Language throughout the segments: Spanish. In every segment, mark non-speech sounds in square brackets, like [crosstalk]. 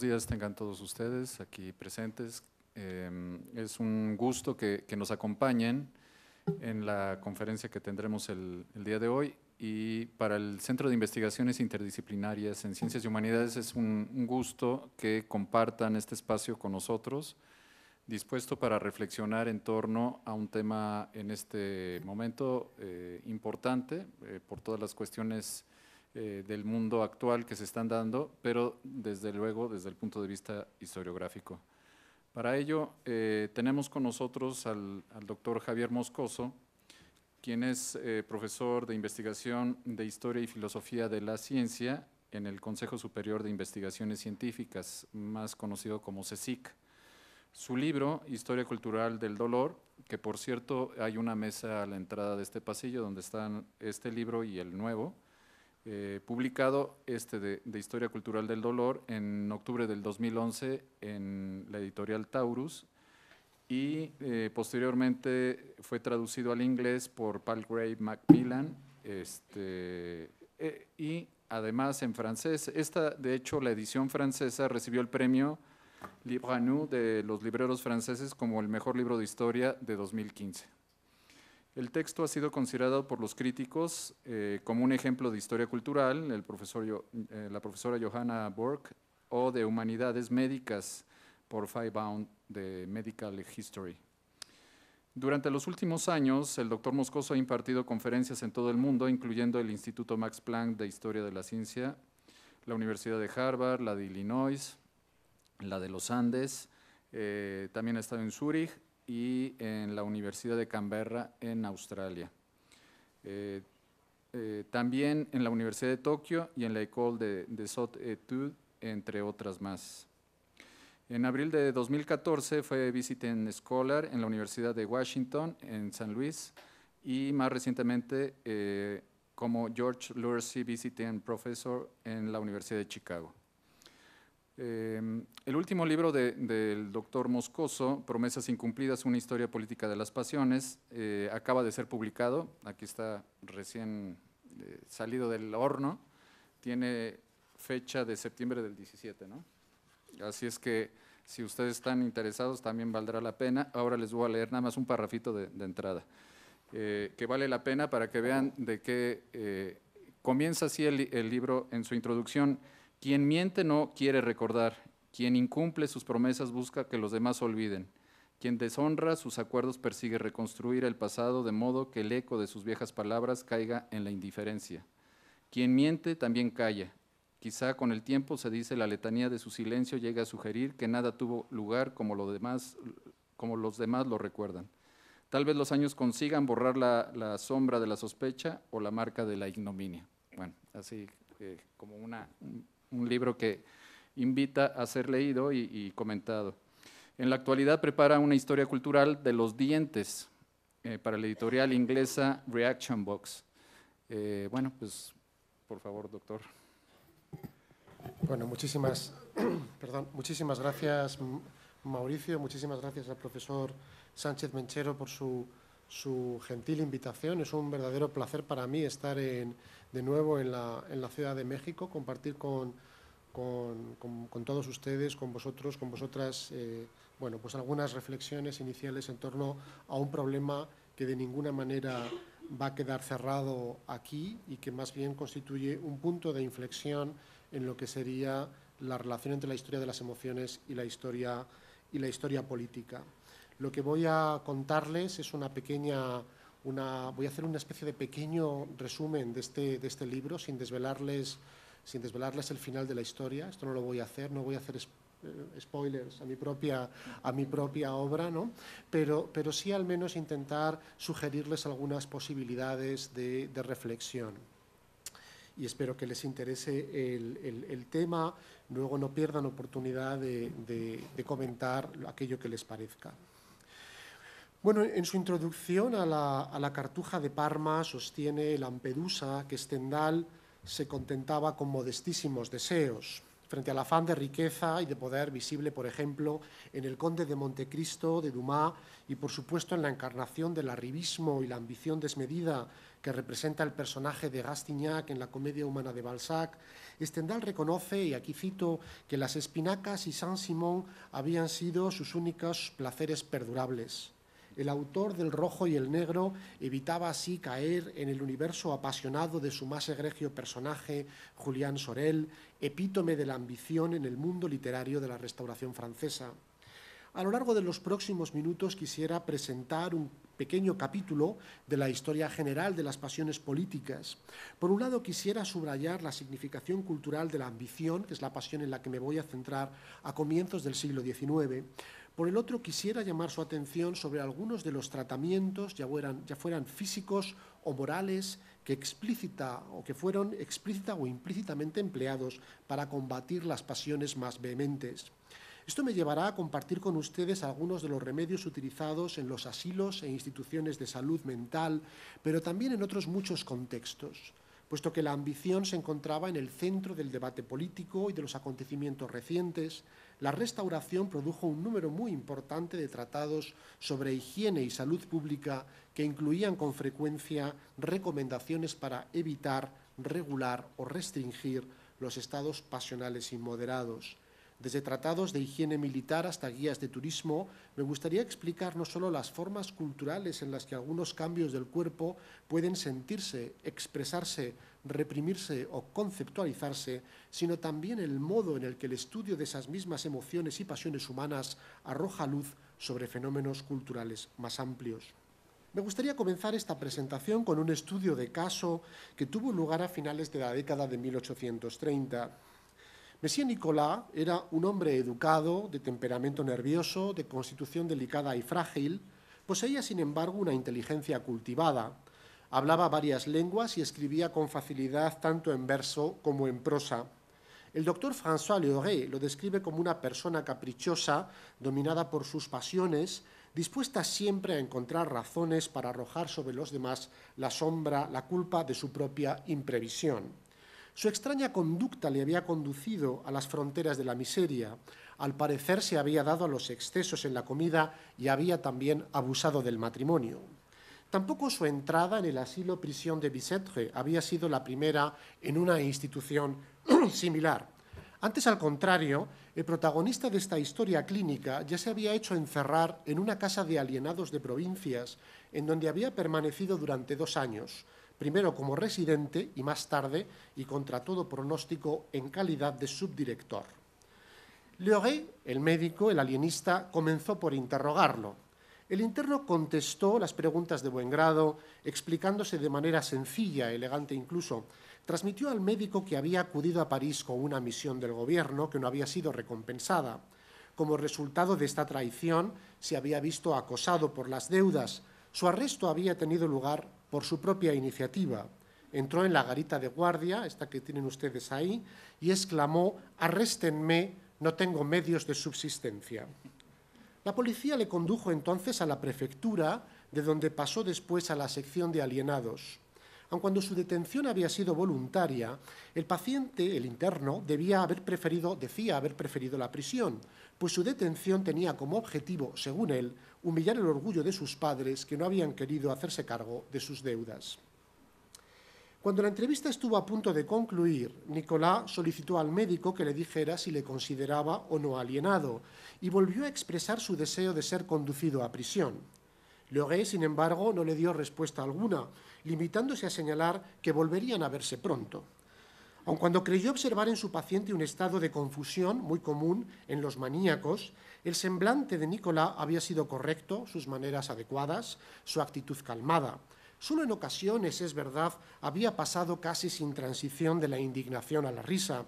días tengan todos ustedes aquí presentes. Em, es un gusto que, que, nos acompañen en la conferencia que tendremos el, día de hoy y para el Centro de Investigaciones Interdisciplinarias en Ciencias y Humanidades es un, gusto que compartan este espacio con nosotros, dispuesto para reflexionar en torno a un tema en este momento eh, importante eh, por todas las cuestiones eh, del mundo actual que se están dando, pero desde luego desde el punto de vista historiográfico. Para ello eh, tenemos con nosotros al, doctor Javier Moscoso, quien es eh, profesor de investigación de Historia y Filosofía de la Ciencia en el Consejo Superior de Investigaciones Científicas, más conocido como CSIC. Su libro, Historia Cultural del Dolor, que por cierto hay una mesa a la entrada de este pasillo donde están este libro y el nuevo, eh, publicado este de, Historia Cultural del Dolor en octubre del 2011 en la editorial Taurus y eh, posteriormente fue traducido al inglés por Palgrave Macmillan este, eh, y además en francés. Esta, de hecho, la edición francesa recibió el premio Libranou de los libreros franceses como el mejor libro de historia de 2015. El texto ha sido considerado por los críticos eh, como un ejemplo de historia cultural, eh, la profesora Johanna Burke, o de humanidades médicas por fivebound de Medical History. Durante los últimos años, el doctor Moscoso ha impartido conferencias en todo el mundo, incluyendo el Instituto Max Planck de Historia de la Ciencia, la Universidad de Harvard, la de Illinois, la de los Andes, eh, también ha estado en Zúrich y en la Universidad de Canberra en Australia. Eh, eh, también en la Universidad de Tokio y en la École de, de Sot entre otras más. En abril de 2014 fue Visiting Scholar en la Universidad de Washington, en San Luis, y más recientemente eh, como George Lursey Visiting Professor en la Universidad de Chicago. Em, el último libro del doctor Moscoso, Promesas Incumplidas, una historia política de las pasiones, eh, acaba de ser publicado, aquí está recién eh, salido del horno, tiene fecha de septiembre del 17, ¿no? Así es que si ustedes están interesados también valdrá la pena. Ahora les voy a leer nada más un parrafito de, entrada, eh, que vale la pena para que vean de qué comienza así el, el libro en su introducción. Quien miente no quiere recordar, quien incumple sus promesas busca que los demás olviden, quien deshonra sus acuerdos persigue reconstruir el pasado de modo que el eco de sus viejas palabras caiga en la indiferencia. Quien miente también calla. Quizá con el tiempo se dice la letanía de su silencio llega a sugerir que nada tuvo lugar como, los demás lo recuerdan. Tal vez los años consigan borrar la, sombra de la sospecha o la marca de la ignominia. Bueno, así eh, como una, un libro que invita a ser leído y, comentado. En la actualidad prepara una historia cultural de los dientes eh, para la editorial inglesa Reaction Box. Eh, bueno, pues por favor, doctor. Bueno, muchísimas, [clears throat] perdón, muchísimas gracias, Mauricio, muchísimas gracias al profesor Sánchez Menchero por su gentil invitación. Es un verdadero placer para mí estar en, de nuevo en la, Ciudad de México, compartir con, todos ustedes, con vosotros, con vosotras, eh, bueno, pues algunas reflexiones iniciales en torno a un problema que de ninguna manera va a quedar cerrado aquí y que más bien constituye un punto de inflexión en lo que sería la relación entre la historia de las emociones y la historia política. Lo que voy a contarles es una pequeña voy a hacer una especie de pequeño resumen de este, de este libro sin desvelarles, sin desvelarles el final de la historia. Esto no lo voy a hacer, no voy a hacer eh, spoilers a mi propia, obra, ¿no? pero, pero sí al menos intentar sugerirles algunas posibilidades de, reflexión. Y espero que les interese el, tema, luego no pierdan oportunidad de comentar aquello que les parezca. Bueno, en su introducción a la, Cartuja de Parma sostiene Lampedusa que Stendhal se contentaba con modestísimos deseos frente al afán de riqueza y de poder visible, por ejemplo, en el Conde de Montecristo de Dumas y, por supuesto, en la encarnación del arribismo y la ambición desmedida que representa el personaje de Gastignac en la comedia humana de Balzac, Stendhal reconoce, y aquí cito, que las espinacas y Saint-Simon habían sido sus únicos placeres perdurables. El autor del Rojo y el Negro evitaba así caer en el universo apasionado de su más egregio personaje, Julián Sorel, epítome de la ambición en el mundo literario de la Restauración francesa. A lo largo de los próximos minutos quisiera presentar un pequeño capítulo de la historia general de las pasiones políticas. Por un lado, quisiera subrayar la significación cultural de la ambición, que es la pasión en la que me voy a centrar a comienzos del siglo XIX. Por el otro, quisiera llamar su atención sobre algunos de los tratamientos, ya fueran, ya fueran físicos o morales, que explícita o que fueron explícita o implícitamente empleados para combatir las pasiones más vehementes. Esto me llevará a compartir con ustedes algunos de los remedios utilizados en los asilos e instituciones de salud mental, pero también en otros muchos contextos, puesto que la ambición se encontraba en el centro del debate político y de los acontecimientos recientes, la restauración produjo un número muy importante de tratados sobre higiene y salud pública que incluían con frecuencia recomendaciones para evitar, regular o restringir los estados pasionales inmoderados. Desde tratados de higiene militar hasta guías de turismo, me gustaría explicar no solo las formas culturales en las que algunos cambios del cuerpo pueden sentirse, expresarse reprimirse o conceptualizarse, sino también el modo en el que el estudio de esas mismas emociones y pasiones humanas arroja luz sobre fenómenos culturales más amplios. Me gustaría comenzar esta presentación con un estudio de caso que tuvo lugar a finales de la década de 1830. Messier Nicolás era un hombre educado, de temperamento nervioso, de constitución delicada y frágil, poseía sin embargo una inteligencia cultivada, Hablaba varias lenguas y escribía con facilidad tanto en verso como en prosa. El doctor François Leoré lo describe como una persona caprichosa, dominada por sus pasiones, dispuesta siempre a encontrar razones para arrojar sobre los demás la sombra, la culpa de su propia imprevisión. Su extraña conducta le había conducido a las fronteras de la miseria. Al parecer se había dado a los excesos en la comida y había también abusado del matrimonio. Tampoco su entrada en el asilo prisión de Bicetre había sido la primera en una institución [clears throat] similar. Antes, al contrario, el protagonista de esta historia clínica ya se había hecho encerrar en una casa de alienados de provincias, en donde había permanecido durante dos años, primero como residente y más tarde, y contra todo pronóstico, en calidad de subdirector. Leoré, el médico, el alienista, comenzó por interrogarlo. El interno contestó las preguntas de buen grado, explicándose de manera sencilla, elegante incluso. Transmitió al médico que había acudido a París con una misión del gobierno que no había sido recompensada. Como resultado de esta traición, se había visto acosado por las deudas. Su arresto había tenido lugar por su propia iniciativa. Entró en la garita de guardia, esta que tienen ustedes ahí, y exclamó, arréstenme, no tengo medios de subsistencia. La policía le condujo entonces a la prefectura, de donde pasó después a la sección de alienados. Aun cuando su detención había sido voluntaria, el paciente, el interno, debía haber preferido, decía haber preferido la prisión, pues su detención tenía como objetivo, según él, humillar el orgullo de sus padres que no habían querido hacerse cargo de sus deudas. Cuando la entrevista estuvo a punto de concluir, Nicolás solicitó al médico que le dijera si le consideraba o no alienado y volvió a expresar su deseo de ser conducido a prisión. Loré, sin embargo, no le dio respuesta alguna, limitándose a señalar que volverían a verse pronto. Aun cuando creyó observar en su paciente un estado de confusión muy común en los maníacos, el semblante de Nicolás había sido correcto, sus maneras adecuadas, su actitud calmada. Solo en ocasiones, es verdad, había pasado casi sin transición de la indignación a la risa.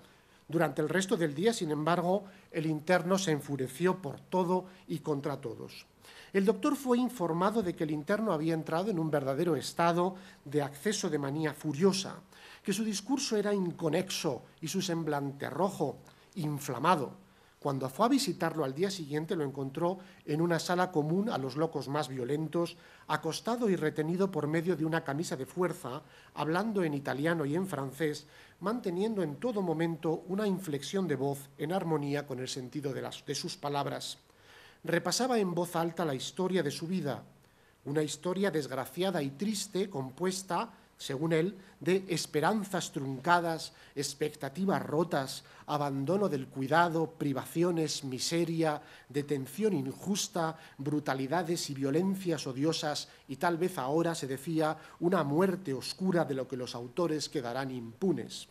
Durante el resto del día, sin embargo, el interno se enfureció por todo y contra todos. El doctor fue informado de que el interno había entrado en un verdadero estado de acceso de manía furiosa, que su discurso era inconexo y su semblante rojo, inflamado. Cuando fue a visitarlo al día siguiente lo encontró en una sala común a los locos más violentos, acostado y retenido por medio de una camisa de fuerza, hablando en italiano y en francés, manteniendo en todo momento una inflexión de voz en armonía con el sentido de, las, de sus palabras. Repasaba en voz alta la historia de su vida, una historia desgraciada y triste compuesta según él, de esperanzas truncadas, expectativas rotas, abandono del cuidado, privaciones, miseria, detención injusta, brutalidades y violencias odiosas y tal vez ahora, se decía, una muerte oscura de lo que los autores quedarán impunes.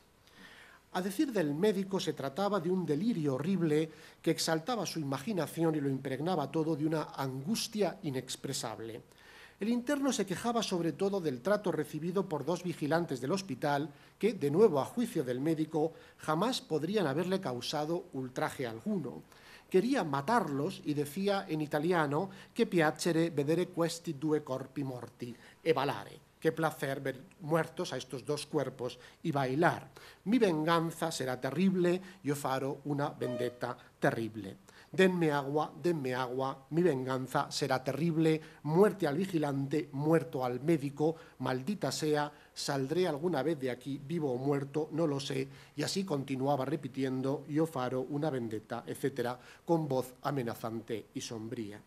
A decir del médico, se trataba de un delirio horrible que exaltaba su imaginación y lo impregnaba todo de una angustia inexpresable. El interno se quejaba sobre todo del trato recibido por dos vigilantes del hospital que, de nuevo a juicio del médico, jamás podrían haberle causado ultraje alguno. Quería matarlos y decía en italiano que piacere vedere questi due corpi morti e balare. Qué placer ver muertos a estos dos cuerpos y bailar. Mi venganza será terrible, yo faro una vendetta terrible. Denme agua, denme agua, mi venganza será terrible, muerte al vigilante, muerto al médico, maldita sea, saldré alguna vez de aquí, vivo o muerto, no lo sé. Y así continuaba repitiendo, yo faro una vendetta, etcétera, con voz amenazante y sombría.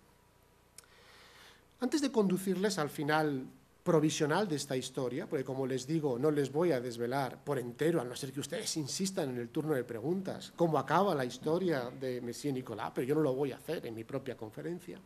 Antes de conducirles al final provisional de esta historia, porque como les digo, no les voy a desvelar por entero, a no ser que ustedes insistan en el turno de preguntas, cómo acaba la historia de Messier Nicolás, pero yo no lo voy a hacer en mi propia conferencia.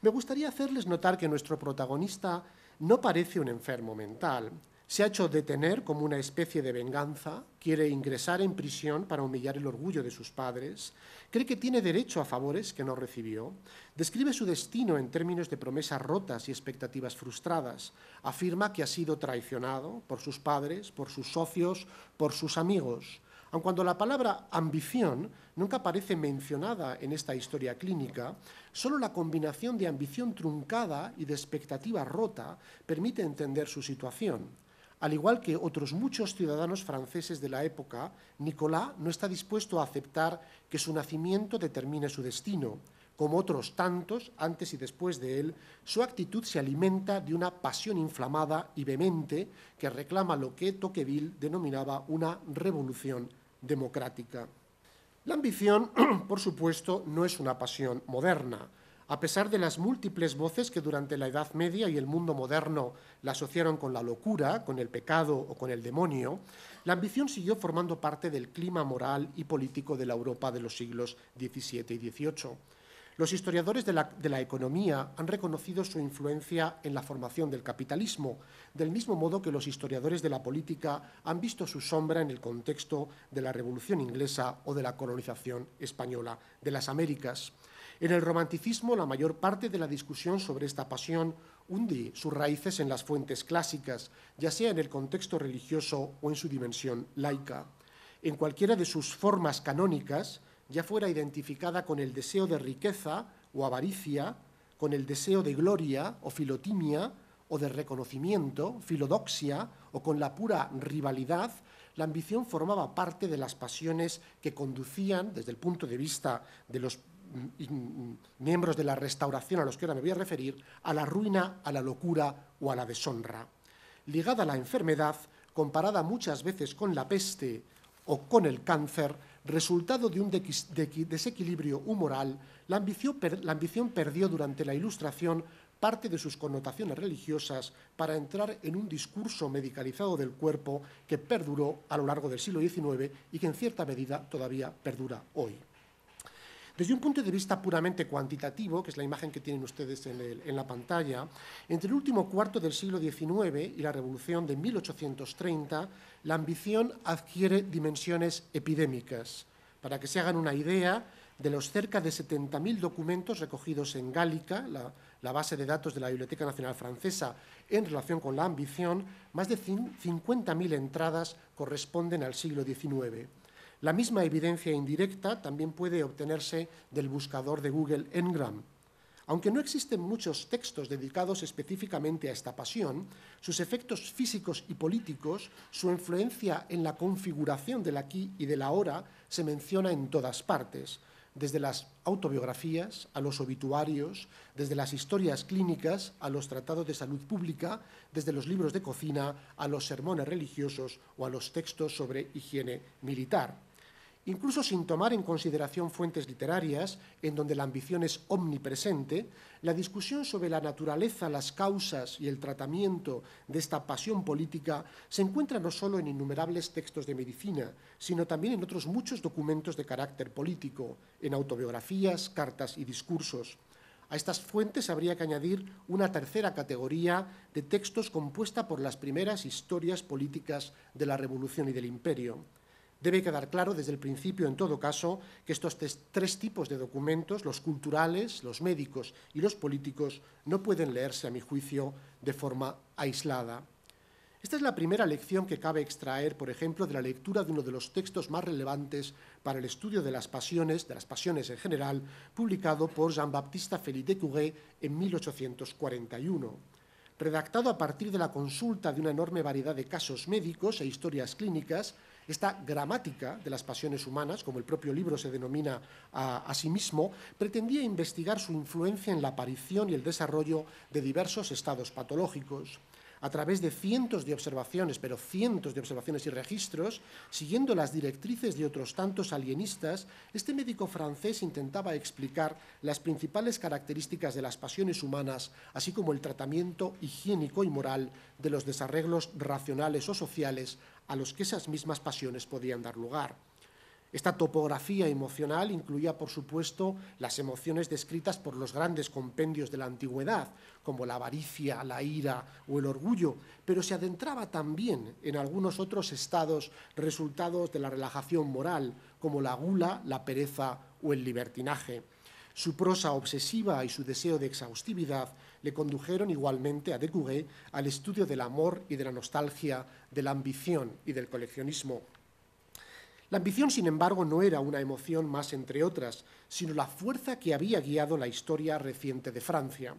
Me gustaría hacerles notar que nuestro protagonista no parece un enfermo mental, se ha hecho detener como una especie de venganza, quiere ingresar en prisión para humillar el orgullo de sus padres, cree que tiene derecho a favores que no recibió, describe su destino en términos de promesas rotas y expectativas frustradas, afirma que ha sido traicionado por sus padres, por sus socios, por sus amigos, aun cuando la palabra ambición nunca aparece mencionada en esta historia clínica, solo la combinación de ambición truncada y de expectativa rota permite entender su situación. Al igual que otros muchos ciudadanos franceses de la época, Nicolás no está dispuesto a aceptar que su nacimiento determine su destino. Como otros tantos, antes y después de él, su actitud se alimenta de una pasión inflamada y vehemente que reclama lo que Tocqueville denominaba una revolución democrática. La ambición, [clears throat] por supuesto, no es una pasión moderna a pesar de las múltiples voces que durante la Edad Media y el mundo moderno la asociaron con la locura, con el pecado o con el demonio, la ambición siguió formando parte del clima moral y político de la Europa de los siglos XVII y XVIII. Los historiadores de la, economía han reconocido su influencia en la formación del capitalismo, del mismo modo que los historiadores de la política han visto su sombra en el contexto de la Revolución inglesa o de la colonización española de las Américas. En el romanticismo, la mayor parte de la discusión sobre esta pasión hunde sus raíces en las fuentes clásicas, ya sea en el contexto religioso o en su dimensión laica. En cualquiera de sus formas canónicas, ya fuera identificada con el deseo de riqueza o avaricia, con el deseo de gloria o filotimia, o de reconocimiento, filodoxia, o con la pura rivalidad, la ambición formaba parte de las pasiones que conducían, desde el punto de vista de los miembros de la restauración a los que ahora me voy a referir, a la ruina, a la locura o a la deshonra. Ligada a la enfermedad, comparada muchas veces con la peste o con el cáncer, resultado de un desequilibrio humoral, la ambición, perdió durante la Ilustración parte de sus connotaciones religiosas para entrar en un discurso medicalizado del cuerpo que perduró a lo largo del siglo XIX y que en cierta medida todavía perdura hoy. Desde un punto de vista puramente cuantitativo, que es la imagen que tienen ustedes en, la pantalla, entre el último cuarto del siglo XIX y la Revolución de 1830, la ambición adquiere dimensiones epidémicas. Para que se hagan una idea, de los cerca de 70.000 documentos recogidos en Gálica, la, la, base de datos de la Biblioteca Nacional Francesa, en relación con la ambición, más de 50.000 entradas corresponden al siglo XIX. La misma evidencia indirecta también puede obtenerse del buscador de Google Engram. Aunque no existen muchos textos dedicados específicamente a esta pasión, sus efectos físicos y políticos, su influencia en la configuración del aquí y del ahora se menciona en todas partes, desde las autobiografías a los obituarios, desde las historias clínicas a los tratados de salud pública, desde los libros de cocina a los sermones religiosos o a los textos sobre higiene militar incluso sin tomar en consideración fuentes literarias, en donde la ambición es omnipresente, la discusión sobre la naturaleza, las causas y el tratamiento de esta pasión política se encuentra no solo en innumerables textos de medicina, sino también en otros muchos documentos de carácter político, en autobiografías, cartas y discursos. A estas fuentes habría que añadir una tercera categoría de textos compuesta por las primeras historias políticas de la Revolución y del Imperio Debe quedar claro desde el principio, en todo caso, que estos tres tipos de documentos, los culturales, los médicos y los políticos, no pueden leerse, a mi juicio, de forma aislada. Esta es la primera lección que cabe extraer, por ejemplo, de la lectura de uno de los textos más relevantes para el estudio de las pasiones, de las pasiones en general, publicado por Jean-Baptiste Félix Couré en 1841 redactado a partir de la consulta de una enorme variedad de casos médicos e historias clínicas, esta gramática de las pasiones humanas, como el propio libro se denomina a, sí mismo, pretendía investigar su influencia en la aparición y el desarrollo de diversos estados patológicos a través de cientos de observaciones, pero cientos de observaciones y registros, siguiendo las directrices de otros tantos alienistas, este médico francés intentaba explicar las principales características de las pasiones humanas, así como el tratamiento higiénico y moral de los desarreglos racionales o sociales a los que esas mismas pasiones podían dar lugar. Esta topografía emocional incluía, por supuesto, las emociones descritas por los grandes compendios de la antigüedad, como la avaricia, la ira o el orgullo, pero se adentraba también en algunos otros estados resultados de la relajación moral, como la gula, la pereza o el libertinaje. Su prosa obsesiva y su deseo de exhaustividad le condujeron igualmente a Decouré al estudio del amor y de la nostalgia, de la ambición y del coleccionismo. La ambición, sin embargo, no era una emoción más entre otras, sino la fuerza que había guiado la historia reciente de Francia.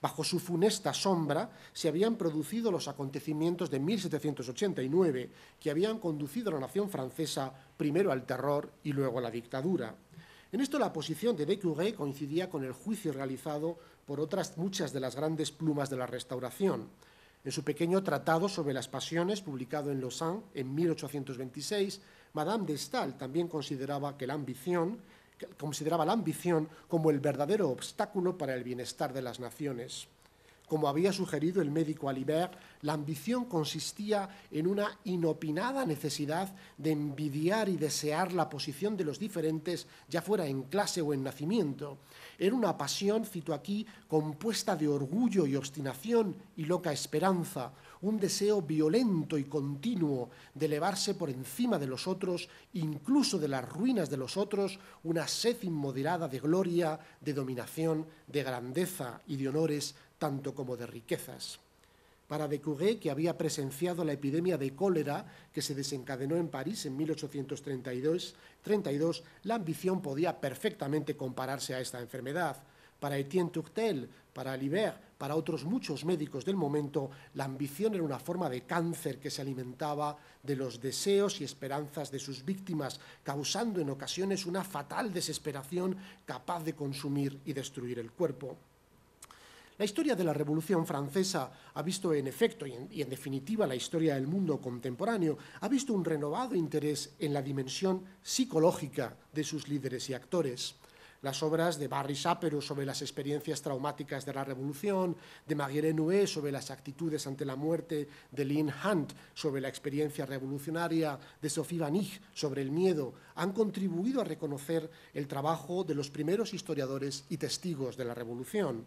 Bajo su funesta sombra se habían producido los acontecimientos de 1789, que habían conducido a la nación francesa primero al terror y luego a la dictadura. En esto la posición de decouré coincidía con el juicio realizado por otras muchas de las grandes plumas de la Restauración. En su pequeño Tratado sobre las Pasiones, publicado en Lausanne en 1826, Madame de Stael también consideraba, que la ambición, consideraba la ambición como el verdadero obstáculo para el bienestar de las naciones. Como había sugerido el médico Alibert, la ambición consistía en una inopinada necesidad de envidiar y desear la posición de los diferentes, ya fuera en clase o en nacimiento. Era una pasión, cito aquí, compuesta de orgullo y obstinación y loca esperanza, un deseo violento y continuo de elevarse por encima de los otros, incluso de las ruinas de los otros, una sed inmoderada de gloria, de dominación, de grandeza y de honores, tanto como de riquezas. Para Decouré, que había presenciado la epidemia de cólera que se desencadenó en París en 1832, la ambición podía perfectamente compararse a esta enfermedad. Para Etienne Tourtel, para Alibert, para otros muchos médicos del momento, la ambición era una forma de cáncer que se alimentaba de los deseos y esperanzas de sus víctimas, causando en ocasiones una fatal desesperación capaz de consumir y destruir el cuerpo. La historia de la Revolución Francesa ha visto en efecto, y en, definitiva la historia del mundo contemporáneo, ha visto un renovado interés en la dimensión psicológica de sus líderes y actores. Las obras de Barry Shapero sobre las experiencias traumáticas de la Revolución, de Maguire Noué sobre las actitudes ante la muerte, de Lynn Hunt sobre la experiencia revolucionaria, de Sophie Van sobre el miedo, han contribuido a reconocer el trabajo de los primeros historiadores y testigos de la Revolución.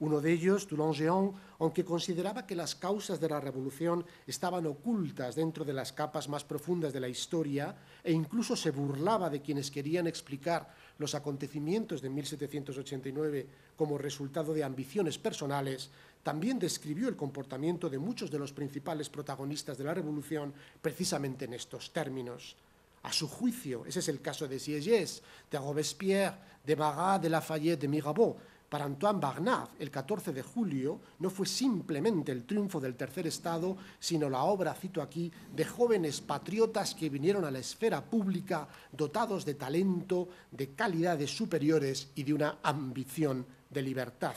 Uno de ellos, toulon aunque consideraba que las causas de la revolución estaban ocultas dentro de las capas más profundas de la historia e incluso se burlaba de quienes querían explicar los acontecimientos de 1789 como resultado de ambiciones personales, también describió el comportamiento de muchos de los principales protagonistas de la revolución precisamente en estos términos. A su juicio, ese es el caso de Sieyès, de Robespierre, de Marat, de Lafayette, de Mirabeau, para Antoine Barnave, el 14 de julio no fue simplemente el triunfo del tercer Estado, sino la obra, cito aquí, de jóvenes patriotas que vinieron a la esfera pública dotados de talento, de calidades superiores y de una ambición de libertad.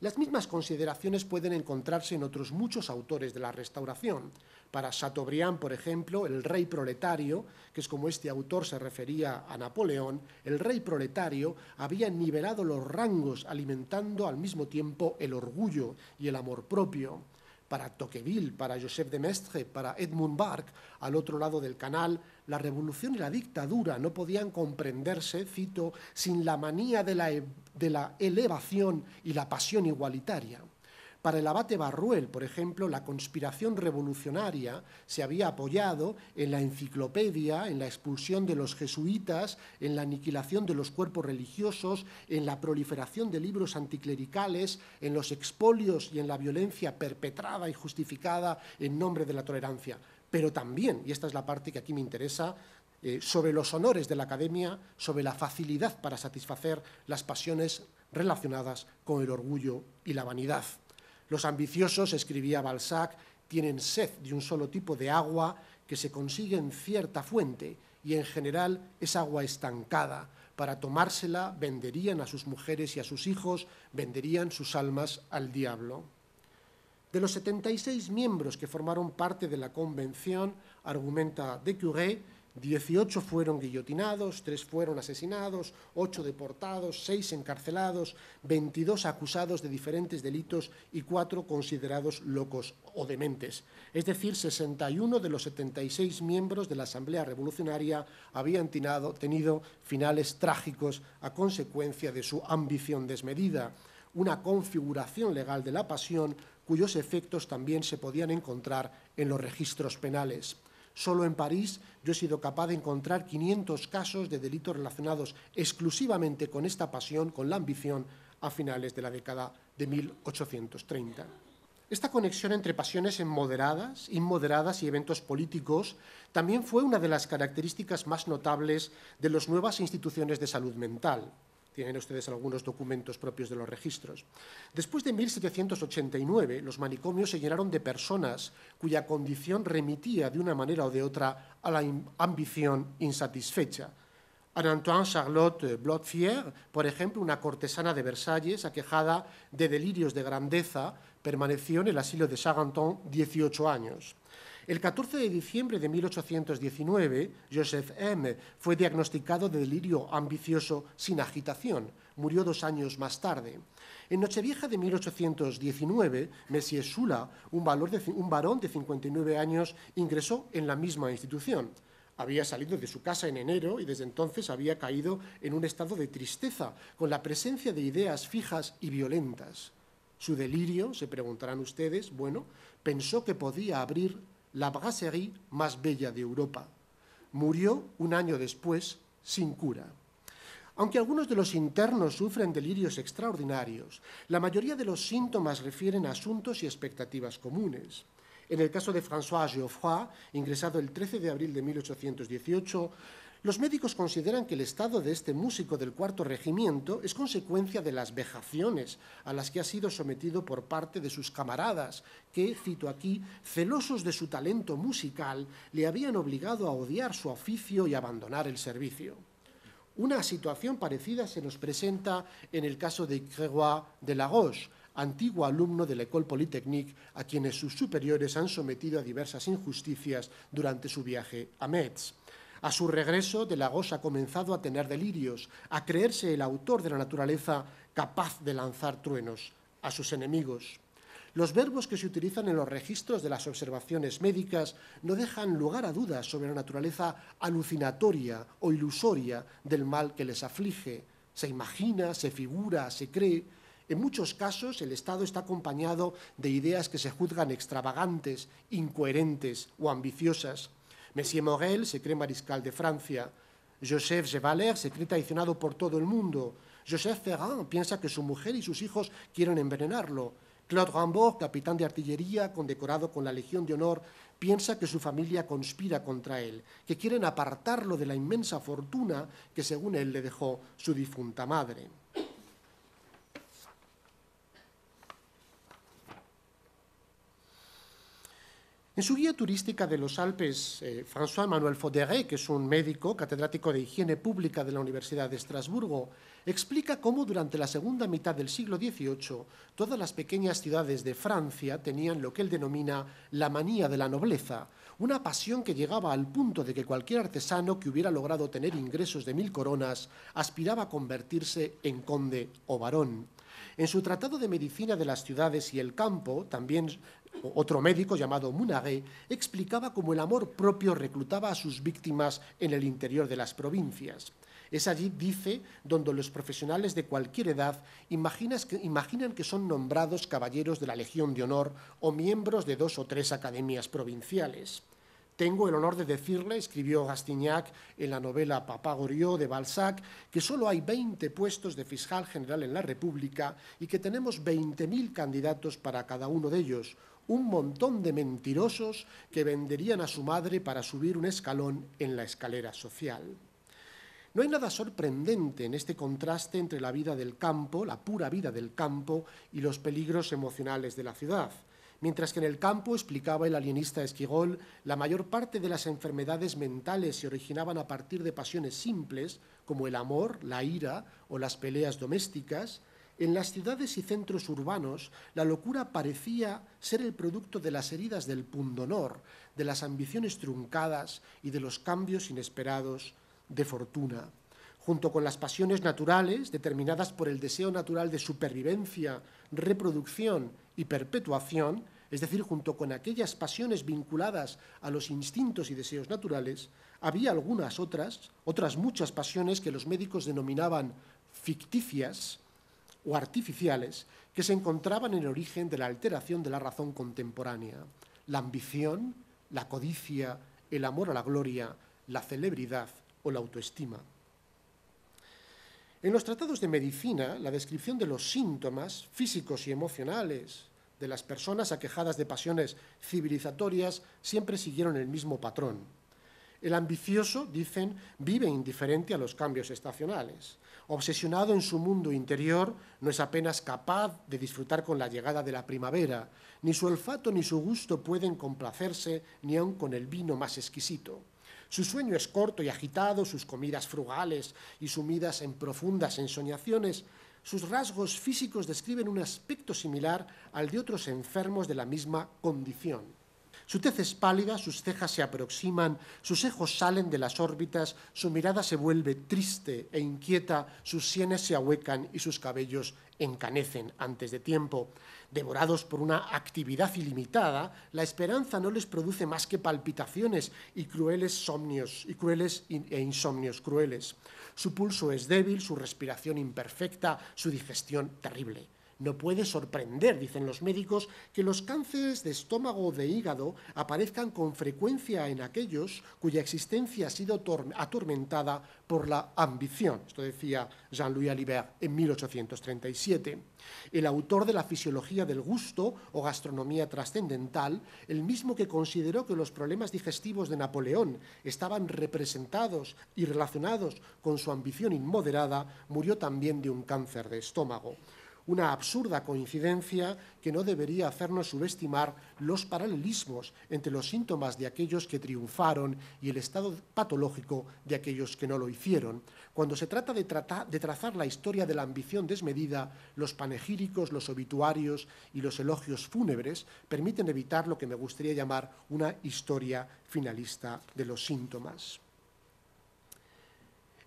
Las mismas consideraciones pueden encontrarse en otros muchos autores de la Restauración. Para Chateaubriand, por ejemplo, el rey proletario, que es como este autor se refería a Napoleón, el rey proletario había nivelado los rangos alimentando al mismo tiempo el orgullo y el amor propio para Tocqueville, para Joseph de Mestre, para Edmund Burke, al otro lado del canal, la revolución y la dictadura no podían comprenderse, cito, sin la manía de la, e, de la elevación y la pasión igualitaria. Para el abate Barruel, por ejemplo, la conspiración revolucionaria se había apoyado en la enciclopedia, en la expulsión de los jesuitas, en la aniquilación de los cuerpos religiosos, en la proliferación de libros anticlericales, en los expolios y en la violencia perpetrada y justificada en nombre de la tolerancia. Pero también, y esta es la parte que aquí me interesa, eh, sobre los honores de la academia, sobre la facilidad para satisfacer las pasiones relacionadas con el orgullo y la vanidad. Los ambiciosos, escribía Balzac, tienen sed de un solo tipo de agua que se consigue en cierta fuente y en general es agua estancada. Para tomársela venderían a sus mujeres y a sus hijos, venderían sus almas al diablo. De los 76 miembros que formaron parte de la convención, argumenta de Curé, 18 fueron guillotinados, 3 fueron asesinados, 8 deportados, 6 encarcelados, 22 acusados de diferentes delitos y 4 considerados locos o dementes. Es decir, 61 de los 76 miembros de la Asamblea Revolucionaria habían tenido finales trágicos a consecuencia de su ambición desmedida, una configuración legal de la pasión cuyos efectos también se podían encontrar en los registros penales. Solo en París yo he sido capaz de encontrar 500 casos de delitos relacionados exclusivamente con esta pasión, con la ambición, a finales de la década de 1830. Esta conexión entre pasiones moderadas, inmoderadas y eventos políticos también fue una de las características más notables de las nuevas instituciones de salud mental. Tienen ustedes algunos documentos propios de los registros. Después de 1789, los manicomios se llenaron de personas cuya condición remitía de una manera o de otra a la ambición insatisfecha. Anne-Antoine Charlotte Blotfier, por ejemplo, una cortesana de Versalles aquejada de delirios de grandeza, permaneció en el asilo de Charenton 18 años. El 14 de diciembre de 1819, Joseph M. fue diagnosticado de delirio ambicioso sin agitación. Murió dos años más tarde. En Nochevieja de 1819, Messier Sula, un, un varón de 59 años, ingresó en la misma institución. Había salido de su casa en enero y desde entonces había caído en un estado de tristeza, con la presencia de ideas fijas y violentas. Su delirio, se preguntarán ustedes, bueno, pensó que podía abrir la brasserie más bella de Europa. Murió un año después sin cura. Aunque algunos de los internos sufren delirios extraordinarios, la mayoría de los síntomas refieren a asuntos y expectativas comunes. En el caso de François Geoffroy, ingresado el 13 de abril de 1818, los médicos consideran que el estado de este músico del cuarto regimiento es consecuencia de las vejaciones a las que ha sido sometido por parte de sus camaradas, que, cito aquí, celosos de su talento musical, le habían obligado a odiar su oficio y abandonar el servicio. Una situación parecida se nos presenta en el caso de Grégoire de Roche, antiguo alumno de la École Polytechnique, a quienes sus superiores han sometido a diversas injusticias durante su viaje a Metz. A su regreso, De Lagos ha comenzado a tener delirios, a creerse el autor de la naturaleza capaz de lanzar truenos a sus enemigos. Los verbos que se utilizan en los registros de las observaciones médicas no dejan lugar a dudas sobre la naturaleza alucinatoria o ilusoria del mal que les aflige. Se imagina, se figura, se cree. En muchos casos el Estado está acompañado de ideas que se juzgan extravagantes, incoherentes o ambiciosas. Messier Morel, se cree mariscal de Francia. Joseph Gevaler se cree traicionado por todo el mundo. Joseph Ferrand piensa que su mujer y sus hijos quieren envenenarlo. Claude Rambaud, capitán de artillería condecorado con la Legión de Honor, piensa que su familia conspira contra él, que quieren apartarlo de la inmensa fortuna que, según él, le dejó su difunta madre. En su guía turística de los Alpes, eh, François Manuel Foderet, que es un médico catedrático de higiene pública de la Universidad de Estrasburgo, explica cómo durante la segunda mitad del siglo XVIII todas las pequeñas ciudades de Francia tenían lo que él denomina la manía de la nobleza, una pasión que llegaba al punto de que cualquier artesano que hubiera logrado tener ingresos de mil coronas aspiraba a convertirse en conde o varón. En su Tratado de Medicina de las Ciudades y el Campo, también otro médico llamado Munaré explicaba cómo el amor propio reclutaba a sus víctimas en el interior de las provincias. Es allí, dice, donde los profesionales de cualquier edad imaginan que son nombrados caballeros de la Legión de Honor o miembros de dos o tres academias provinciales. Tengo el honor de decirle, escribió Gastignac en la novela Papá Gorió de Balzac, que solo hay 20 puestos de fiscal general en la República y que tenemos 20.000 candidatos para cada uno de ellos, un montón de mentirosos que venderían a su madre para subir un escalón en la escalera social. No hay nada sorprendente en este contraste entre la vida del campo, la pura vida del campo, y los peligros emocionales de la ciudad. Mientras que en el campo, explicaba el alienista Esquigol, la mayor parte de las enfermedades mentales se originaban a partir de pasiones simples, como el amor, la ira o las peleas domésticas, en las ciudades y centros urbanos, la locura parecía ser el producto de las heridas del pundonor, de las ambiciones truncadas y de los cambios inesperados de fortuna junto con las pasiones naturales determinadas por el deseo natural de supervivencia, reproducción y perpetuación, es decir, junto con aquellas pasiones vinculadas a los instintos y deseos naturales, había algunas otras, otras muchas pasiones que los médicos denominaban ficticias o artificiales, que se encontraban en el origen de la alteración de la razón contemporánea. La ambición, la codicia, el amor a la gloria, la celebridad o la autoestima. En los tratados de medicina, la descripción de los síntomas físicos y emocionales de las personas aquejadas de pasiones civilizatorias siempre siguieron el mismo patrón. El ambicioso, dicen, vive indiferente a los cambios estacionales. Obsesionado en su mundo interior, no es apenas capaz de disfrutar con la llegada de la primavera. Ni su olfato ni su gusto pueden complacerse ni aun con el vino más exquisito. Su sueño es corto y agitado, sus comidas frugales y sumidas en profundas ensoñaciones. Sus rasgos físicos describen un aspecto similar al de otros enfermos de la misma condición. Su tez es pálida, sus cejas se aproximan, sus ojos salen de las órbitas, su mirada se vuelve triste e inquieta, sus sienes se ahuecan y sus cabellos encanecen antes de tiempo. Devorados por una actividad ilimitada, la esperanza no les produce más que palpitaciones y crueles somnios y crueles e insomnios crueles. Su pulso es débil, su respiración imperfecta, su digestión terrible. No puede sorprender, dicen los médicos, que los cánceres de estómago o de hígado aparezcan con frecuencia en aquellos cuya existencia ha sido atormentada por la ambición. Esto decía Jean-Louis Alibert en 1837. El autor de la fisiología del gusto o gastronomía trascendental, el mismo que consideró que los problemas digestivos de Napoleón estaban representados y relacionados con su ambición inmoderada, murió también de un cáncer de estómago una absurda coincidencia que no debería hacernos subestimar los paralelismos entre los síntomas de aquellos que triunfaron y el estado patológico de aquellos que no lo hicieron. Cuando se trata de, trazar la historia de la ambición desmedida, los panegíricos, los obituarios y los elogios fúnebres permiten evitar lo que me gustaría llamar una historia finalista de los síntomas.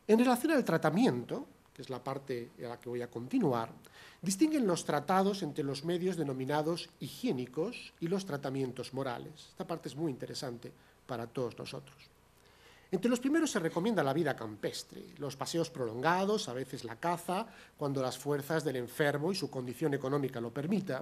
En relación al tratamiento, que es la parte a la que voy a continuar, distinguen los tratados entre los medios denominados higiénicos y los tratamientos morales. Esta parte es muy interesante para todos nosotros. Entre los primeros se recomienda la vida campestre, los paseos prolongados, a veces la caza, cuando las fuerzas del enfermo y su condición económica lo permita,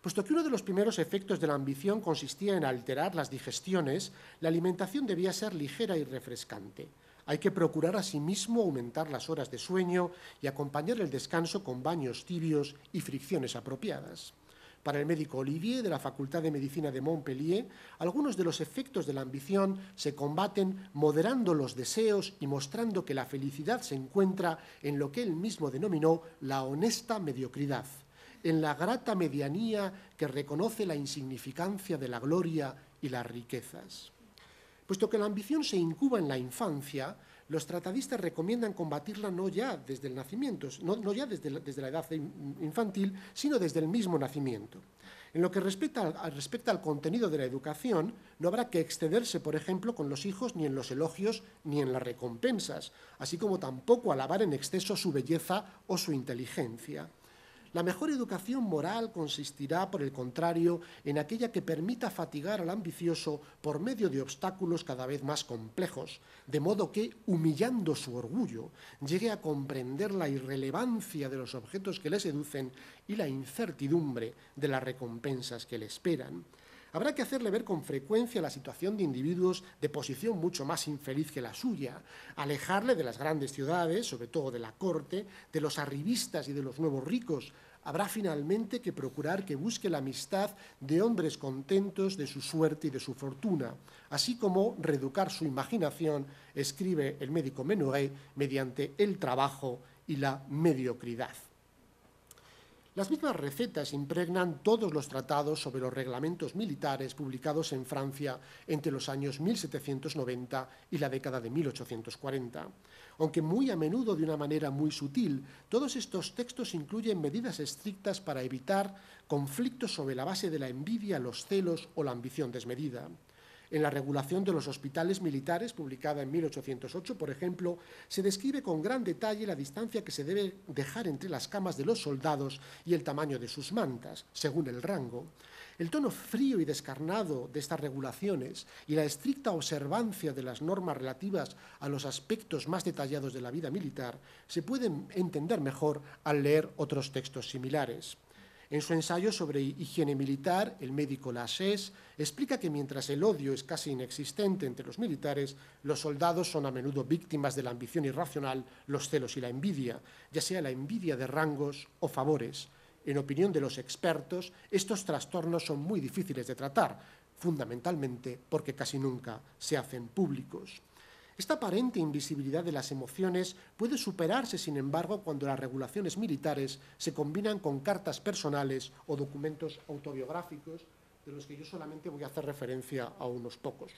puesto que uno de los primeros efectos de la ambición consistía en alterar las digestiones, la alimentación debía ser ligera y refrescante. Hay que procurar asimismo aumentar las horas de sueño y acompañar el descanso con baños tibios y fricciones apropiadas. Para el médico Olivier de la Facultad de Medicina de Montpellier, algunos de los efectos de la ambición se combaten moderando los deseos y mostrando que la felicidad se encuentra en lo que él mismo denominó la honesta mediocridad, en la grata medianía que reconoce la insignificancia de la gloria y las riquezas. Puesto que la ambición se incuba en la infancia, los tratadistas recomiendan combatirla no ya desde el nacimiento, no, ya desde la, edad infantil, sino desde el mismo nacimiento. En lo que respecta al contenido de la educación, no habrá que excederse, por ejemplo, con los hijos ni en los elogios ni en las recompensas, así como tampoco alabar en exceso su belleza o su inteligencia. La mejor educación moral consistirá, por el contrario, en aquella que permita fatigar al ambicioso por medio de obstáculos cada vez más complejos, de modo que, humillando su orgullo, llegue a comprender la irrelevancia de los objetos que le seducen y la incertidumbre de las recompensas que le esperan. Habrá que hacerle ver con frecuencia la situación de individuos de posición mucho más infeliz que la suya, alejarle de las grandes ciudades, sobre todo de la corte, de los arribistas y de los nuevos ricos. Habrá finalmente que procurar que busque la amistad de hombres contentos de su suerte y de su fortuna, así como reeducar su imaginación, escribe el médico Menoé, mediante el trabajo y la mediocridad. Las mismas recetas impregnan todos los tratados sobre los reglamentos militares publicados en Francia entre los años 1790 y la década de 1840. Aunque muy a menudo de una manera muy sutil, todos estos textos incluyen medidas estrictas para evitar conflictos sobre la base de la envidia, los celos o la ambición desmedida. En la regulación de los hospitales militares, publicada en 1808, por ejemplo, se describe con gran detalle la distancia que se debe dejar entre las camas de los soldados y el tamaño de sus mantas, según el rango. El tono frío y descarnado de estas regulaciones y la estricta observancia de las normas relativas a los aspectos más detallados de la vida militar se pueden entender mejor al leer otros textos similares. En su ensayo sobre higiene militar, el médico Lassés explica que mientras el odio es casi inexistente entre los militares, los soldados son a menudo víctimas de la ambición irracional, los celos y la envidia, ya sea la envidia de rangos o favores. En opinión de los expertos, estos trastornos son muy difíciles de tratar, fundamentalmente porque casi nunca se hacen públicos. Esta aparente invisibilidad de las emociones puede superarse, sin embargo, cuando las regulaciones militares se combinan con cartas personales o documentos autobiográficos, de los que yo solamente voy a hacer referencia a unos pocos.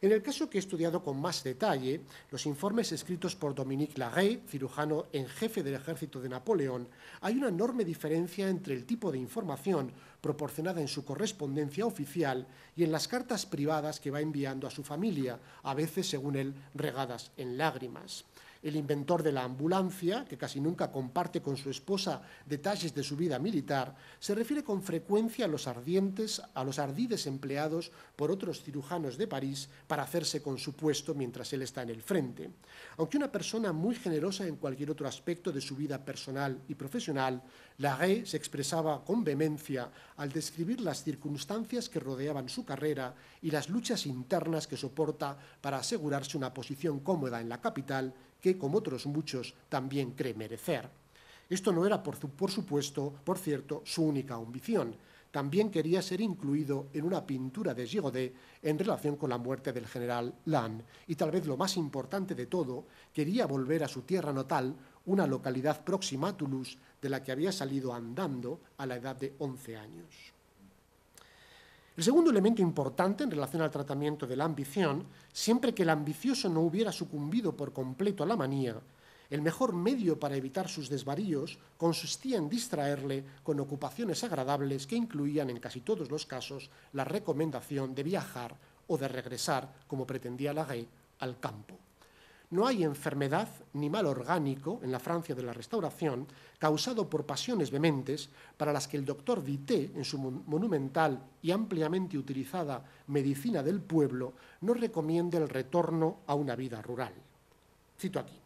En el caso que he estudiado con más detalle, los informes escritos por Dominique Larrey, cirujano en jefe del ejército de Napoleón, hay una enorme diferencia entre el tipo de información proporcionada en su correspondencia oficial y en las cartas privadas que va enviando a su familia, a veces, según él, regadas en lágrimas el inventor de la ambulancia, que casi nunca comparte con su esposa detalles de su vida militar, se refiere con frecuencia a los ardientes, a los ardides empleados por otros cirujanos de París para hacerse con su puesto mientras él está en el frente. Aunque una persona muy generosa en cualquier otro aspecto de su vida personal y profesional, Larrey se expresaba con vehemencia al describir las circunstancias que rodeaban su carrera y las luchas internas que soporta para asegurarse una posición cómoda en la capital que, como otros muchos, también cree merecer. Esto no era, por, supuesto, por cierto, su única ambición. También quería ser incluido en una pintura de Gigodet en relación con la muerte del general Lannes. Y tal vez lo más importante de todo, quería volver a su tierra natal, una localidad próxima a Toulouse, de la que había salido andando a la edad de 11 años. El segundo elemento importante en relación al tratamiento de la ambición, siempre que el ambicioso no hubiera sucumbido por completo a la manía, el mejor medio para evitar sus desvaríos consistía en distraerle con ocupaciones agradables que incluían en casi todos los casos la recomendación de viajar o de regresar, como pretendía Rey al campo. No hay enfermedad ni mal orgánico en la Francia de la Restauración causado por pasiones vehementes para las que el doctor Vité, en su monumental y ampliamente utilizada Medicina del Pueblo, no recomienda el retorno a una vida rural. Cito aquí.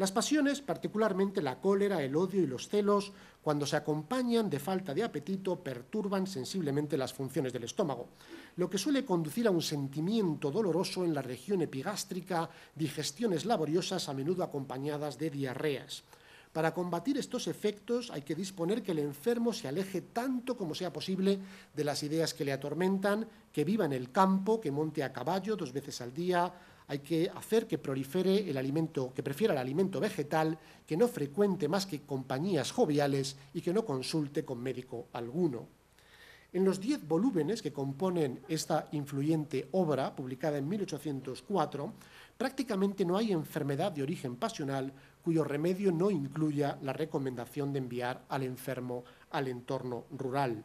Las pasiones, particularmente la cólera, el odio y los celos, cuando se acompañan de falta de apetito, perturban sensiblemente las funciones del estómago, lo que suele conducir a un sentimiento doloroso en la región epigástrica, digestiones laboriosas a menudo acompañadas de diarreas. Para combatir estos efectos hay que disponer que el enfermo se aleje tanto como sea posible de las ideas que le atormentan, que viva en el campo, que monte a caballo dos veces al día, hay que hacer que prolifere el alimento, que prefiera el alimento vegetal, que no frecuente más que compañías joviales y que no consulte con médico alguno. En los diez volúmenes que componen esta influyente obra, publicada en 1804, prácticamente no hay enfermedad de origen pasional cuyo remedio no incluya la recomendación de enviar al enfermo al entorno rural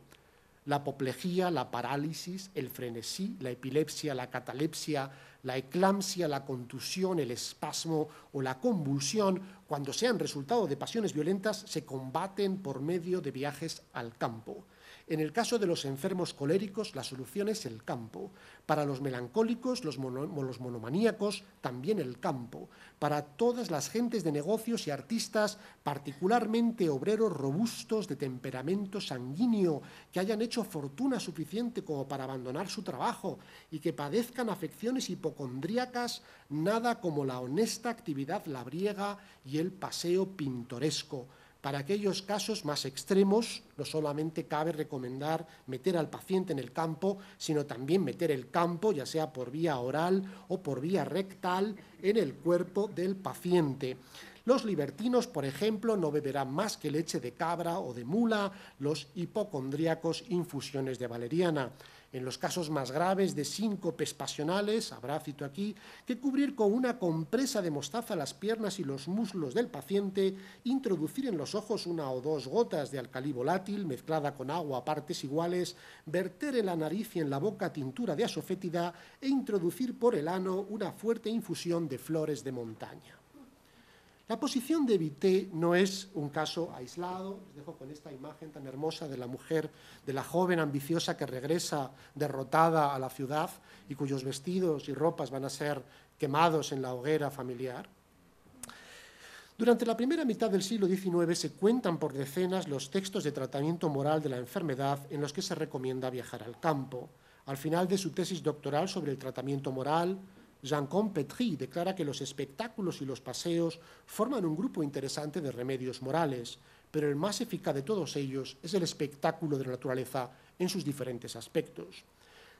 la apoplejía, la parálisis, el frenesí, la epilepsia, la catalepsia, la eclampsia, la contusión, el espasmo o la convulsión, cuando sean resultado de pasiones violentas, se combaten por medio de viajes al campo. En el caso de los enfermos coléricos, la solución es el campo. Para los melancólicos, los, monomaníacos, también el campo. Para todas las gentes de negocios y artistas, particularmente obreros robustos de temperamento sanguíneo, que hayan hecho fortuna suficiente como para abandonar su trabajo y que padezcan afecciones hipocondríacas, nada como la honesta actividad labriega y el paseo pintoresco para aquellos casos más extremos, no solamente cabe recomendar meter al paciente en el campo, sino también meter el campo, ya sea por vía oral o por vía rectal, en el cuerpo del paciente. Los libertinos, por ejemplo, no beberán más que leche de cabra o de mula, los hipocondríacos infusiones de valeriana. En los casos más graves de síncopes pasionales, habrá, cito aquí, que cubrir con una compresa de mostaza las piernas y los muslos del paciente, introducir en los ojos una o dos gotas de alcalí volátil mezclada con agua a partes iguales, verter en la nariz y en la boca tintura de asofétida e introducir por el ano una fuerte infusión de flores de montaña. La posición de Vité no es un caso aislado, les dejo con esta imagen tan hermosa de la mujer, de la joven ambiciosa que regresa derrotada a la ciudad y cuyos vestidos y ropas van a ser quemados en la hoguera familiar. Durante la primera mitad del siglo XIX se cuentan por decenas los textos de tratamiento moral de la enfermedad en los que se recomienda viajar al campo. Al final de su tesis doctoral sobre el tratamiento moral, Jean-Con Petri declara que los espectáculos y los paseos forman un grupo interesante de remedios morales, pero el más eficaz de todos ellos es el espectáculo de la naturaleza en sus diferentes aspectos.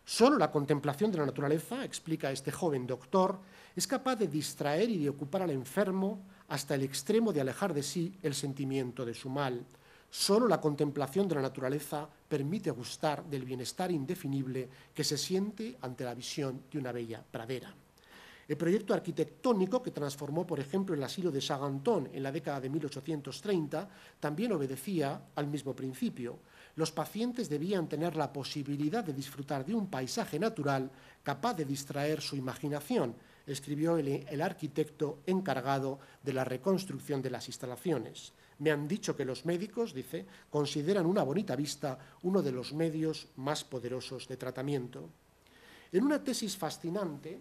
Solo la contemplación de la naturaleza, explica este joven doctor, es capaz de distraer y de ocupar al enfermo hasta el extremo de alejar de sí el sentimiento de su mal. Solo la contemplación de la naturaleza permite gustar del bienestar indefinible que se siente ante la visión de una bella pradera. El proyecto arquitectónico que transformó, por ejemplo, el asilo de Sagantón en la década de 1830 también obedecía al mismo principio. Los pacientes debían tener la posibilidad de disfrutar de un paisaje natural capaz de distraer su imaginación, escribió el, arquitecto encargado de la reconstrucción de las instalaciones. Me han dicho que los médicos, dice, consideran una bonita vista uno de los medios más poderosos de tratamiento. En una tesis fascinante,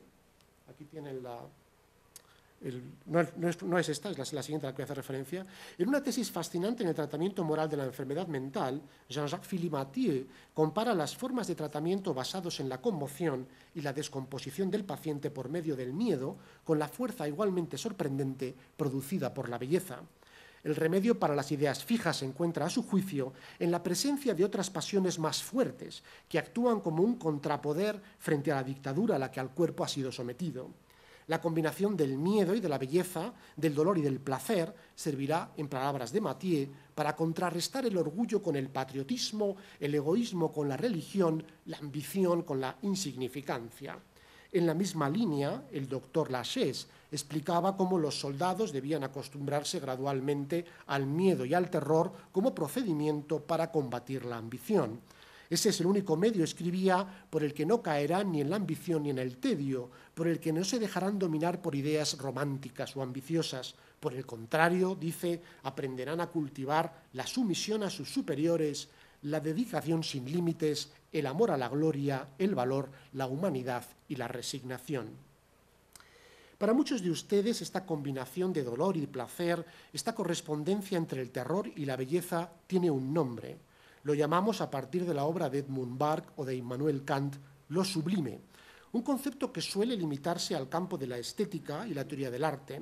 Aquí tiene la... no, es, esta, es la, siguiente a la que hace referencia. En una tesis fascinante en el tratamiento moral de la enfermedad mental, Jean-Jacques philippe compara las formas de tratamiento basados en la conmoción y la descomposición del paciente por medio del miedo con la fuerza igualmente sorprendente producida por la belleza. El remedio para las ideas fijas se encuentra, a su juicio, en la presencia de otras pasiones más fuertes, que actúan como un contrapoder frente a la dictadura a la que al cuerpo ha sido sometido. La combinación del miedo y de la belleza, del dolor y del placer, servirá, en palabras de Mathieu, para contrarrestar el orgullo con el patriotismo, el egoísmo con la religión, la ambición con la insignificancia. En la misma línea, el doctor Lachaise explicaba cómo los soldados debían acostumbrarse gradualmente al miedo y al terror como procedimiento para combatir la ambición. Ese es el único medio, escribía, por el que no caerán ni en la ambición ni en el tedio, por el que no se dejarán dominar por ideas románticas o ambiciosas. Por el contrario, dice, aprenderán a cultivar la sumisión a sus superiores, la dedicación sin límites, el amor a la gloria, el valor, la humanidad y la resignación. Para muchos de ustedes esta combinación de dolor y placer, esta correspondencia entre el terror y la belleza tiene un nombre. Lo llamamos a partir de la obra de Edmund Burke o de Immanuel Kant, lo sublime, un concepto que suele limitarse al campo de la estética y la teoría del arte,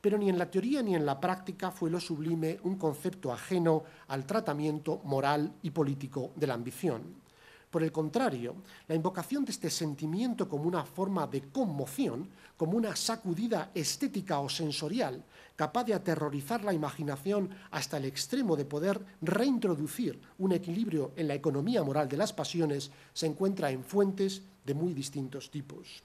pero ni en la teoría ni en la práctica fue lo sublime un concepto ajeno al tratamiento moral y político de la ambición. Por el contrario, la invocación de este sentimiento como una forma de conmoción, como una sacudida estética o sensorial, capaz de aterrorizar la imaginación hasta el extremo de poder reintroducir un equilibrio en la economía moral de las pasiones, se encuentra en fuentes de muy distintos tipos.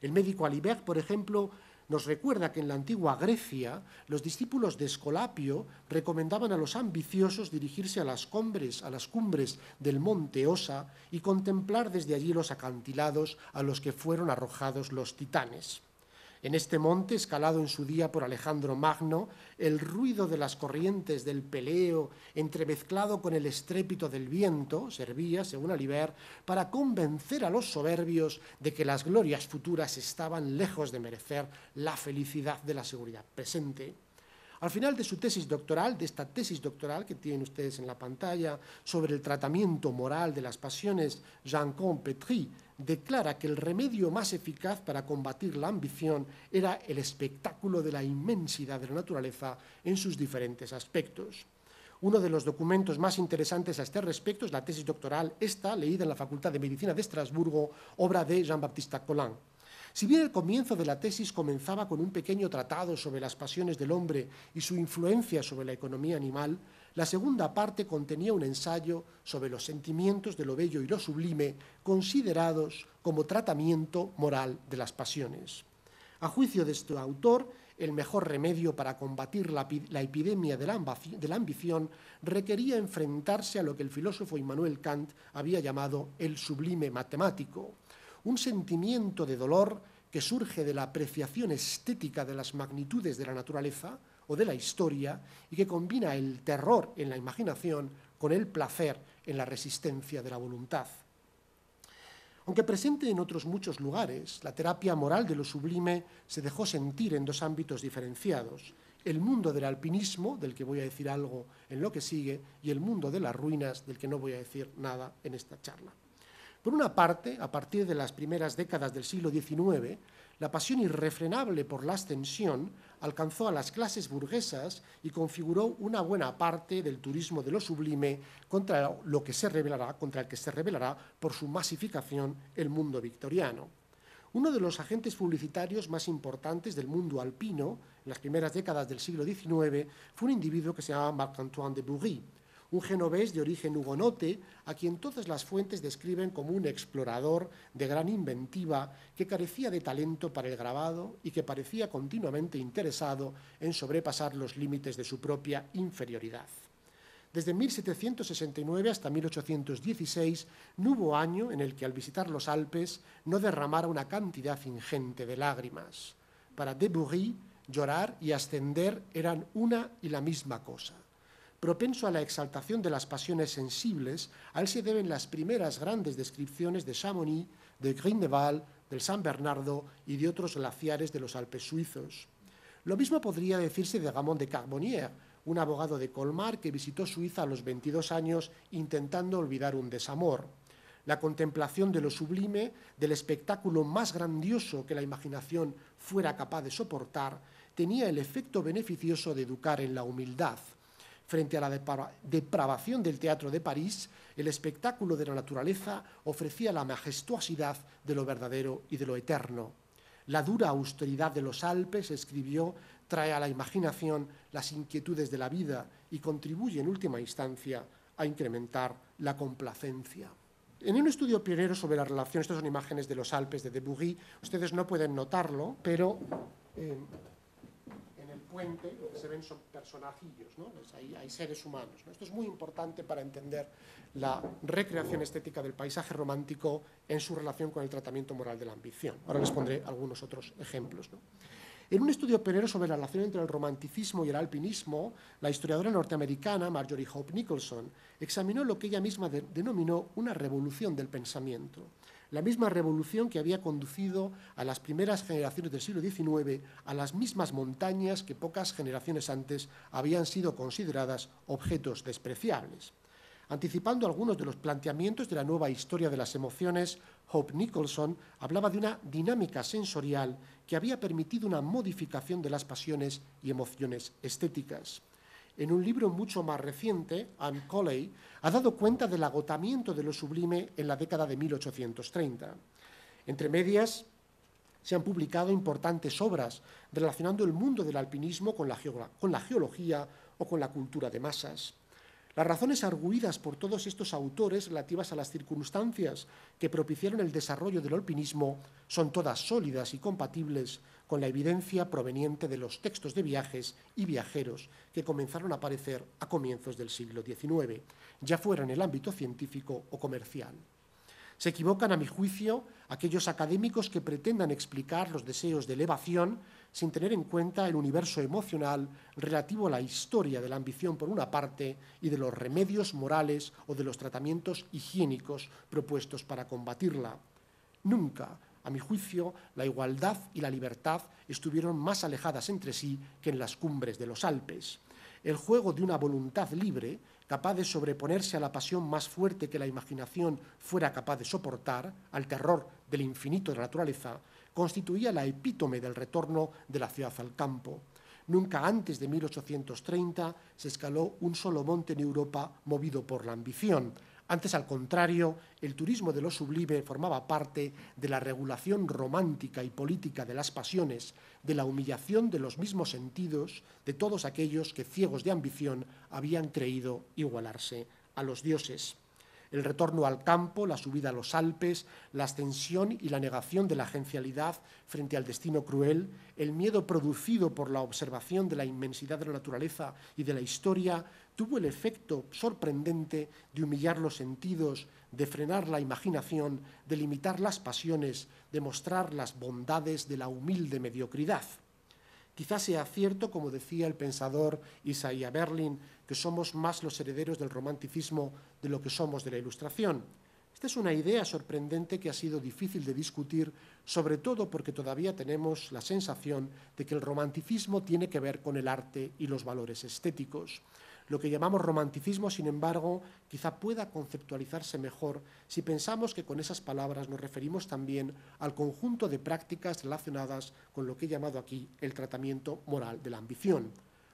El médico Alibert, por ejemplo, nos recuerda que en la antigua Grecia los discípulos de Escolapio recomendaban a los ambiciosos dirigirse a las cumbres, a las cumbres del monte Osa y contemplar desde allí los acantilados a los que fueron arrojados los titanes. En este monte, escalado en su día por Alejandro Magno, el ruido de las corrientes del peleo, entremezclado con el estrépito del viento, servía, según Oliver, para convencer a los soberbios de que las glorias futuras estaban lejos de merecer la felicidad de la seguridad presente. Al final de su tesis doctoral, de esta tesis doctoral que tienen ustedes en la pantalla sobre el tratamiento moral de las pasiones, jean Petri, declara que el remedio más eficaz para combatir la ambición era el espectáculo de la inmensidad de la naturaleza en sus diferentes aspectos. Uno de los documentos más interesantes a este respecto es la tesis doctoral, esta leída en la Facultad de Medicina de Estrasburgo, obra de Jean-Baptiste Collin. Si bien el comienzo de la tesis comenzaba con un pequeño tratado sobre las pasiones del hombre y su influencia sobre la economía animal, la segunda parte contenía un ensayo sobre los sentimientos de lo bello y lo sublime, considerados como tratamiento moral de las pasiones. A juicio de este autor, el mejor remedio para combatir la, epidemia de la ambición requería enfrentarse a lo que el filósofo Immanuel Kant había llamado el sublime matemático, un sentimiento de dolor que surge de la apreciación estética de las magnitudes de la naturaleza, o de la historia y que combina el terror en la imaginación con el placer en la resistencia de la voluntad. Aunque presente en otros muchos lugares, la terapia moral de lo sublime se dejó sentir en dos ámbitos diferenciados, el mundo del alpinismo, del que voy a decir algo en lo que sigue, y el mundo de las ruinas, del que no voy a decir nada en esta charla. Por una parte, a partir de las primeras décadas del siglo XIX, la pasión irrefrenable por la ascensión alcanzó a las clases burguesas y configuró una buena parte del turismo de lo sublime contra lo que se rebelará, contra el que se revelará por su masificación el mundo victoriano. Uno de los agentes publicitarios más importantes del mundo alpino en las primeras décadas del siglo XIX fue un individuo que se llamaba Marc-Antoine de Boury, un genovés de origen hugonote, a quien todas las fuentes describen como un explorador de gran inventiva que carecía de talento para el grabado y que parecía continuamente interesado en sobrepasar los límites de su propia inferioridad. Desde 1769 hasta 1816 no hubo año en el que al visitar los Alpes no derramara una cantidad ingente de lágrimas. Para Debury, llorar y ascender eran una y la misma cosa propenso a la exaltación de las pasiones sensibles, a él se deben las primeras grandes descripciones de Chamonix, de Grindelwald, del San Bernardo y de otros glaciares de los Alpes suizos. Lo mismo podría decirse de Ramón de Carbonnier, un abogado de Colmar que visitó Suiza a los 22 años intentando olvidar un desamor. La contemplación de lo sublime, del espectáculo más grandioso que la imaginación fuera capaz de soportar, tenía el efecto beneficioso de educar en la humildad. Frente a la depravación del teatro de París, el espectáculo de la naturaleza ofrecía la majestuosidad de lo verdadero y de lo eterno. La dura austeridad de los Alpes, escribió, trae a la imaginación las inquietudes de la vida y contribuye en última instancia a incrementar la complacencia. En un estudio pionero sobre la relación, estas son imágenes de los Alpes de Debussy, ustedes no pueden notarlo, pero eh, puente lo que se ven son personajillos, ¿no? Pues hay, hay, seres humanos. Esto es muy importante para entender la recreación estética del paisaje romántico en su relación con el tratamiento moral de la ambición. Ahora les pondré algunos otros ejemplos. En un estudio perero sobre la relación entre el romanticismo y el alpinismo, la historiadora norteamericana Marjorie Hope Nicholson examinó lo que ella misma denominó una revolución del pensamiento, la misma revolución que había conducido a las primeras generaciones del siglo XIX a las mismas montañas que pocas generaciones antes habían sido consideradas objetos despreciables. Anticipando algunos de los planteamientos de la nueva historia de las emociones, Hope Nicholson hablaba de una dinámica sensorial que había permitido una modificación de las pasiones y emociones estéticas en un libro mucho más reciente, Anne Coley ha dado cuenta del agotamiento de lo sublime en la década de 1830. Entre medias, se han publicado importantes obras relacionando el mundo del alpinismo con la geología o con la cultura de masas. Las razones arguidas por todos estos autores relativas a las circunstancias que propiciaron el desarrollo del alpinismo son todas sólidas y compatibles con la evidencia proveniente de los textos de viajes y viajeros que comenzaron a aparecer a comienzos del siglo XIX, ya fuera en el ámbito científico o comercial. Se equivocan, a mi juicio, aquellos académicos que pretendan explicar los deseos de elevación sin tener en cuenta el universo emocional relativo a la historia de la ambición por una parte y de los remedios morales o de los tratamientos higiénicos propuestos para combatirla. Nunca, a mi juicio, la igualdad y la libertad estuvieron más alejadas entre sí que en las cumbres de los Alpes. El juego de una voluntad libre capaz de sobreponerse a la pasión más fuerte que la imaginación fuera capaz de soportar, al terror del infinito de la naturaleza, constituía la epítome del retorno de la ciudad al campo. Nunca antes de 1830 se escaló un solo monte en Europa movido por la ambición, antes, al contrario, el turismo de lo sublime formaba parte de la regulación romántica y política de las pasiones, de la humillación de los mismos sentidos de todos aquellos que ciegos de ambición habían creído igualarse a los dioses el retorno al campo, la subida a los Alpes, la ascensión y la negación de la agencialidad frente al destino cruel, el miedo producido por la observación de la inmensidad de la naturaleza y de la historia, tuvo el efecto sorprendente de humillar los sentidos, de frenar la imaginación, de limitar las pasiones, de mostrar las bondades de la humilde mediocridad. Quizás sea cierto, como decía el pensador Isaiah Berlin, que somos más los herederos del romanticismo de lo que somos de la Ilustración. Esta es una idea sorprendente que ha sido difícil de discutir, sobre todo porque todavía tenemos la sensación de que el romanticismo tiene que ver con el arte y los valores estéticos. Lo que llamamos romanticismo, sin embargo, quizá pueda conceptualizarse mejor si pensamos que con esas palabras nos referimos también al conjunto de prácticas relacionadas con lo que he llamado aquí el tratamiento moral de la ambición,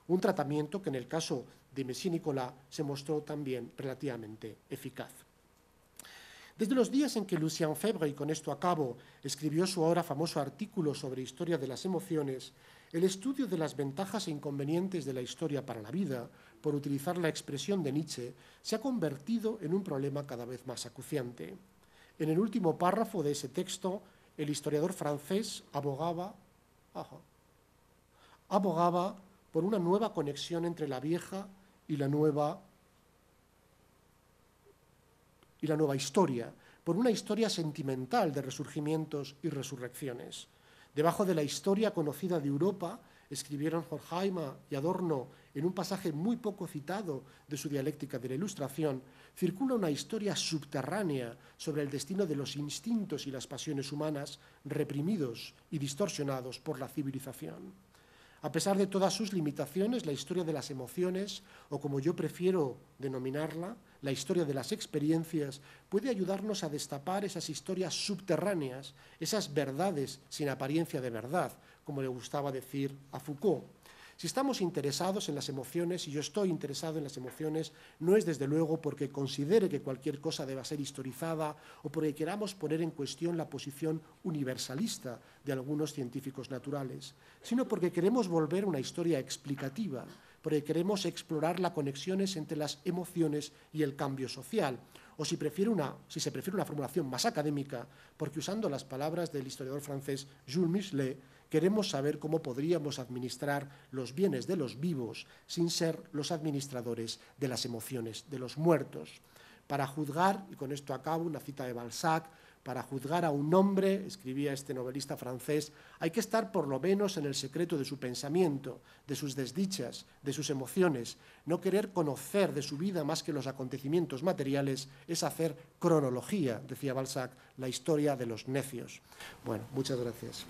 un tratamiento que en el caso de Messí Nicolás se mostró también relativamente eficaz. Desde los días en que Lucien Febre, y con esto acabo, escribió su ahora famoso artículo sobre historia de las emociones, el estudio de las ventajas e inconvenientes de la historia para la vida, por utilizar la expresión de Nietzsche, se ha convertido en un problema cada vez más acuciante. En el último párrafo de ese texto, el historiador francés abogaba, abogaba por una nueva conexión entre la vieja y la nueva y la nueva historia, por una historia sentimental de resurgimientos y resurrecciones. Debajo de la historia conocida de Europa, escribieron Horkheimer y Adorno en un pasaje muy poco citado de su dialéctica de la Ilustración, circula una historia subterránea sobre el destino de los instintos y las pasiones humanas reprimidos y distorsionados por la civilización. A pesar de todas sus limitaciones, la historia de las emociones, o como yo prefiero denominarla, la historia de las experiencias, puede ayudarnos a destapar esas historias subterráneas, esas verdades sin apariencia de verdad, como le gustaba decir a Foucault. Si estamos interesados en las emociones, y yo estoy interesado en las emociones, no es desde luego porque considere que cualquier cosa deba ser historizada o porque queramos poner en cuestión la posición universalista de algunos científicos naturales, sino porque queremos volver una historia explicativa, porque queremos explorar las conexiones entre las emociones y el cambio social. O si, se prefiere una formulación más académica, porque usando las palabras del historiador francés Jules Michelet, queremos saber cómo podríamos administrar los bienes de los vivos sin ser los administradores de las emociones de los muertos. Para juzgar, y con esto acabo, una cita de Balzac, para juzgar a un hombre, escribía este novelista francés, hay que estar por lo menos en el secreto de su pensamiento, de sus desdichas, de sus emociones. No querer conocer de su vida más que los acontecimientos materiales es hacer cronología, decía Balzac, la historia de los necios. Bueno, muchas gracias.